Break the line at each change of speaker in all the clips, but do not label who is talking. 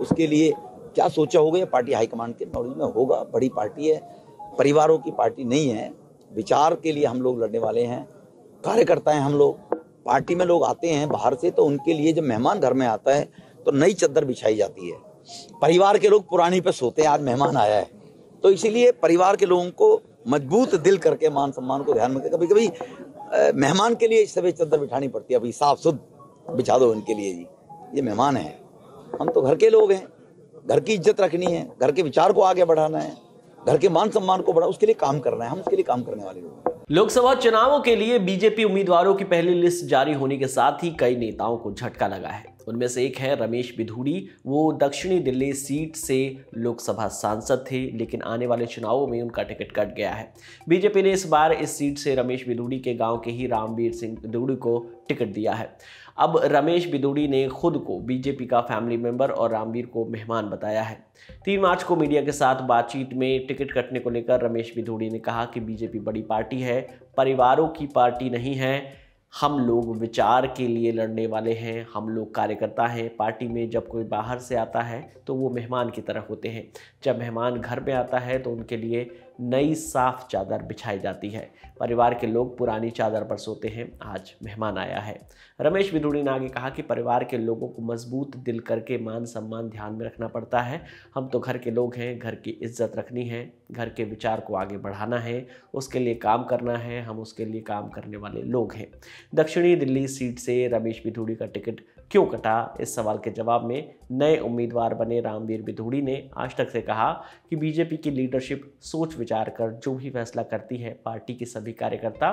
उसके लिए क्या सोचा होगा ये पार्टी हाईकमांड के नॉलेज में होगा बड़ी पार्टी है परिवारों की पार्टी नहीं है विचार के लिए हम लोग लड़ने वाले हैं कार्यकर्ता हैं हम लोग पार्टी में लोग आते हैं बाहर से तो उनके लिए जब मेहमान घर में आता है तो नई चद्दर बिछाई जाती है परिवार के लोग पुरानी पे सोते हैं आज मेहमान आया है तो इसीलिए परिवार के लोगों को मजबूत दिल करके मान सम्मान को ध्यान में कभी कभी मेहमान के लिए इस समय चद्दर बिठानी पड़ती है अभी साफ सुध बिछा दो इनके लिए जी ये मेहमान है हम तो घर के लोग हैं घर की इज्जत रखनी है घर के विचार को आगे बढ़ाना है घर के मान सम्मान को बढ़ा उसके लिए काम करना है हम उसके लिए काम करने वाले लोग
हैं लोकसभा चुनावों के लिए बीजेपी उम्मीदवारों की पहली लिस्ट जारी होने के साथ ही कई नेताओं को झटका लगा है उनमें से एक हैं रमेश बिधूड़ी वो दक्षिणी दिल्ली सीट से लोकसभा सांसद थे लेकिन आने वाले चुनावों में उनका टिकट कट गया है बीजेपी ने इस बार इस सीट से रमेश बिधूड़ी के गांव के ही रामवीर सिंह बिधूड़ी को टिकट दिया है अब रमेश बिदूड़ी ने खुद को बीजेपी का फैमिली मेंबर और रामवीर को मेहमान बताया है तीन मार्च को मीडिया के साथ बातचीत में टिकट कटने को लेकर रमेश बिदूड़ी ने कहा कि बीजेपी बड़ी पार्टी है परिवारों की पार्टी नहीं है हम लोग विचार के लिए लड़ने वाले हैं हम लोग कार्यकर्ता हैं पार्टी में जब कोई बाहर से आता है तो वो मेहमान की तरह होते हैं जब मेहमान घर में आता है तो उनके लिए नई साफ चादर बिछाई जाती है परिवार के लोग पुरानी चादर पर सोते हैं आज मेहमान आया है रमेश विदुड़ी ने आगे कहा कि परिवार के लोगों को मजबूत दिल करके मान सम्मान ध्यान में रखना पड़ता है हम तो घर के लोग हैं घर की इज्जत रखनी है घर के विचार को आगे बढ़ाना है उसके लिए काम करना है हम उसके लिए काम करने वाले लोग हैं दक्षिणी दिल्ली सीट से रमेश विधुड़ी का टिकट क्यों कटा इस सवाल के जवाब में नए उम्मीदवार बने रामवीर बिधूड़ी ने आज तक से कहा कि बीजेपी की लीडरशिप सोच विचार कर जो भी फैसला करती है पार्टी के सभी कार्यकर्ता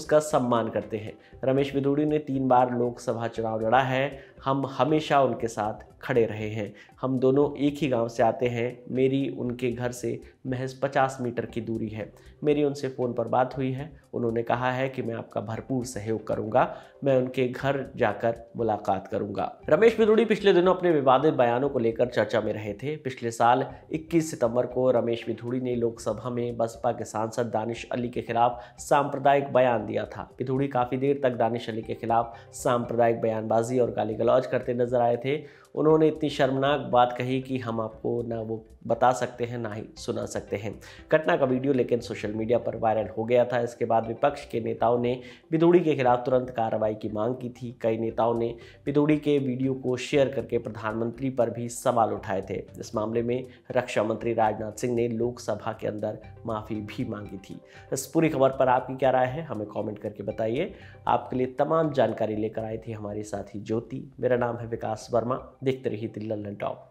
उसका सम्मान करते हैं रमेश बिधूड़ी ने तीन बार लोकसभा चुनाव लड़ा है हम हमेशा उनके साथ खड़े रहे हैं हम दोनों एक ही गांव से आते हैं मेरी उनके घर से महज 50 मीटर की दूरी है मेरी उनसे फ़ोन पर बात हुई है उन्होंने कहा है कि मैं आपका भरपूर सहयोग करूंगा मैं उनके घर जाकर मुलाकात करूंगा रमेश बिदुड़ी पिछले दिनों अपने विवादित बयानों को लेकर चर्चा में रहे थे पिछले साल 21 सितंबर को रमेश बिधुड़ी ने लोकसभा में बसपा के सांसद दानिश अली के खिलाफ सांप्रदायिक बयान दिया था बिधुड़ी काफी देर तक दानिश अली के खिलाफ सांप्रदायिक बयानबाजी और गाली गलौज करते नजर आए थे उन्होंने इतनी शर्मनाक बात कही कि हम आपको ना वो बता सकते हैं ना ही सुना सकते हैं घटना का वीडियो लेकिन सोशल मीडिया पर वायरल हो गया था इसके बाद विपक्ष के नेताओं ने बिदुड़ी के खिलाफ तुरंत कार्रवाई की मांग की थी कई नेताओं ने पिदुड़ी के वीडियो को शेयर करके प्रधानमंत्री पर भी सवाल उठाए थे इस मामले में रक्षा मंत्री राजनाथ सिंह ने लोकसभा के अंदर माफ़ी भी मांगी थी इस पूरी खबर पर आपकी क्या राय है हमें कॉमेंट करके बताइए आपके लिए तमाम जानकारी लेकर आए थे हमारे साथी ज्योति मेरा नाम है विकास वर्मा देखते रहिए दिल्ली टॉप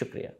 शुक्रिया